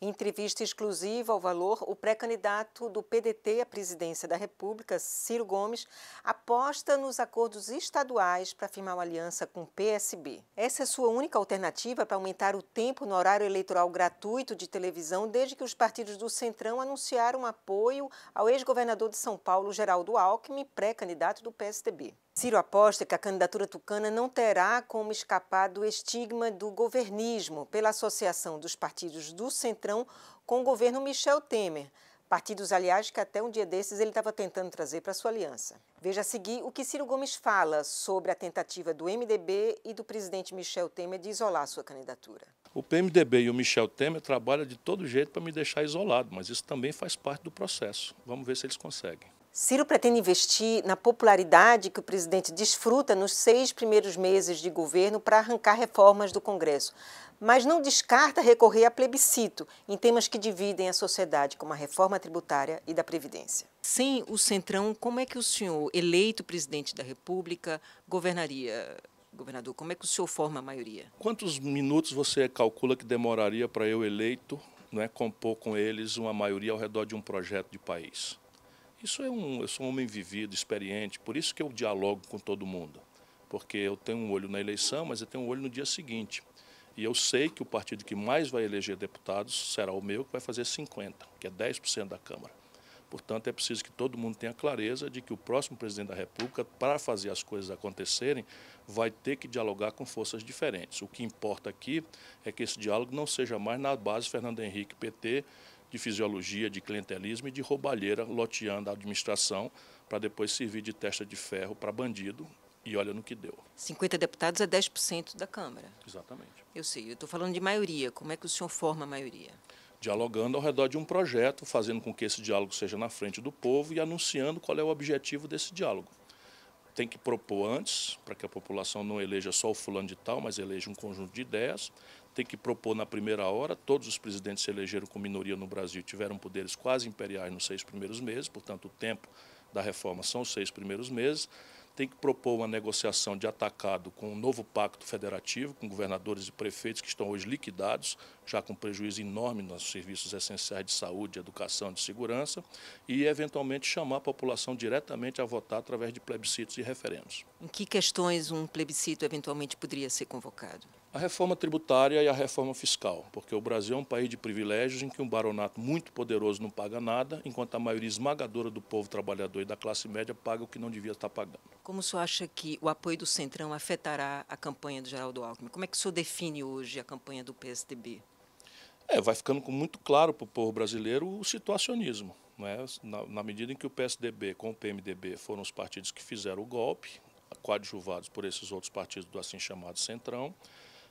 Em entrevista exclusiva ao Valor, o pré-candidato do PDT à presidência da República, Ciro Gomes, aposta nos acordos estaduais para firmar uma aliança com o PSB. Essa é sua única alternativa para aumentar o tempo no horário eleitoral gratuito de televisão desde que os partidos do Centrão anunciaram apoio ao ex-governador de São Paulo, Geraldo Alckmin, pré-candidato do PSDB. Ciro aposta que a candidatura tucana não terá como escapar do estigma do governismo pela associação dos partidos do Centrão com o governo Michel Temer. Partidos, aliás, que até um dia desses ele estava tentando trazer para sua aliança. Veja a seguir o que Ciro Gomes fala sobre a tentativa do MDB e do presidente Michel Temer de isolar sua candidatura. O PMDB e o Michel Temer trabalham de todo jeito para me deixar isolado, mas isso também faz parte do processo. Vamos ver se eles conseguem. Ciro pretende investir na popularidade que o presidente desfruta nos seis primeiros meses de governo para arrancar reformas do Congresso, mas não descarta recorrer a plebiscito em temas que dividem a sociedade, como a reforma tributária e da Previdência. Sem o Centrão, como é que o senhor, eleito presidente da República, governaria? Governador, como é que o senhor forma a maioria? Quantos minutos você calcula que demoraria para eu, eleito, né, compor com eles uma maioria ao redor de um projeto de país? Isso é um, eu sou um homem vivido, experiente, por isso que eu dialogo com todo mundo. Porque eu tenho um olho na eleição, mas eu tenho um olho no dia seguinte. E eu sei que o partido que mais vai eleger deputados será o meu, que vai fazer 50, que é 10% da Câmara. Portanto, é preciso que todo mundo tenha clareza de que o próximo presidente da República, para fazer as coisas acontecerem, vai ter que dialogar com forças diferentes. O que importa aqui é que esse diálogo não seja mais na base Fernando Henrique PT de fisiologia, de clientelismo e de roubalheira loteando a administração para depois servir de testa de ferro para bandido e olha no que deu. 50 deputados é 10% da Câmara. Exatamente. Eu sei, eu estou falando de maioria. Como é que o senhor forma a maioria? Dialogando ao redor de um projeto, fazendo com que esse diálogo seja na frente do povo e anunciando qual é o objetivo desse diálogo tem que propor antes, para que a população não eleja só o fulano de tal, mas eleja um conjunto de ideias. Tem que propor na primeira hora. Todos os presidentes se elegeram com minoria no Brasil tiveram poderes quase imperiais nos seis primeiros meses, portanto, o tempo da reforma são os seis primeiros meses. Tem que propor uma negociação de atacado com um novo pacto federativo, com governadores e prefeitos que estão hoje liquidados, já com prejuízo enorme nos serviços essenciais de saúde, educação, de segurança, e eventualmente chamar a população diretamente a votar através de plebiscitos e referendos. Em que questões um plebiscito eventualmente poderia ser convocado? A reforma tributária e a reforma fiscal, porque o Brasil é um país de privilégios em que um baronato muito poderoso não paga nada, enquanto a maioria esmagadora do povo trabalhador e da classe média paga o que não devia estar pagando. Como o senhor acha que o apoio do Centrão afetará a campanha do Geraldo Alckmin? Como é que o senhor define hoje a campanha do PSDB? É, vai ficando muito claro para o povo brasileiro o situacionismo. Né? Na, na, medida em que o PSDB com o PMDB foram os partidos que fizeram o golpe, coadjuvados por esses outros partidos do assim chamado Centrão,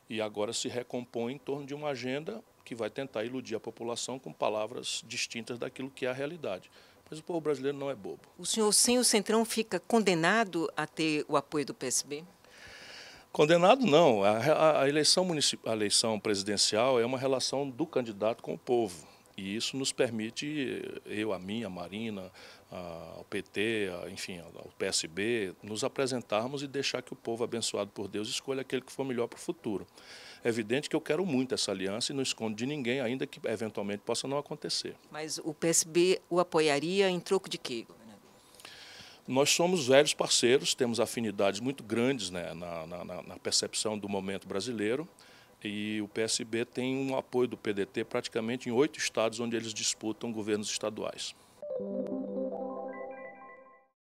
e agora se recompõe em torno de uma agenda que vai tentar iludir a população com palavras distintas daquilo que é a realidade. Mas o povo brasileiro não é bobo. O senhor, sem o Centrão, fica condenado a ter o apoio do PSB? Condenado não. A, a, a eleição municipal, a eleição presidencial é uma relação do candidato com o povo. E isso nos permite, eu, a minha, a Marina, o PT, a, enfim, o PSB, nos apresentarmos e deixar que o povo abençoado por Deus escolha aquele que for melhor para o futuro. É evidente que eu quero muito essa aliança e não escondo de ninguém, ainda que eventualmente possa não acontecer. Mas o PSB o apoiaria em troco de quê? Nós somos velhos parceiros, temos afinidades muito grandes né, na, na, na percepção do momento brasileiro e o PSB tem um apoio do PDT praticamente em oito estados onde eles disputam governos estaduais.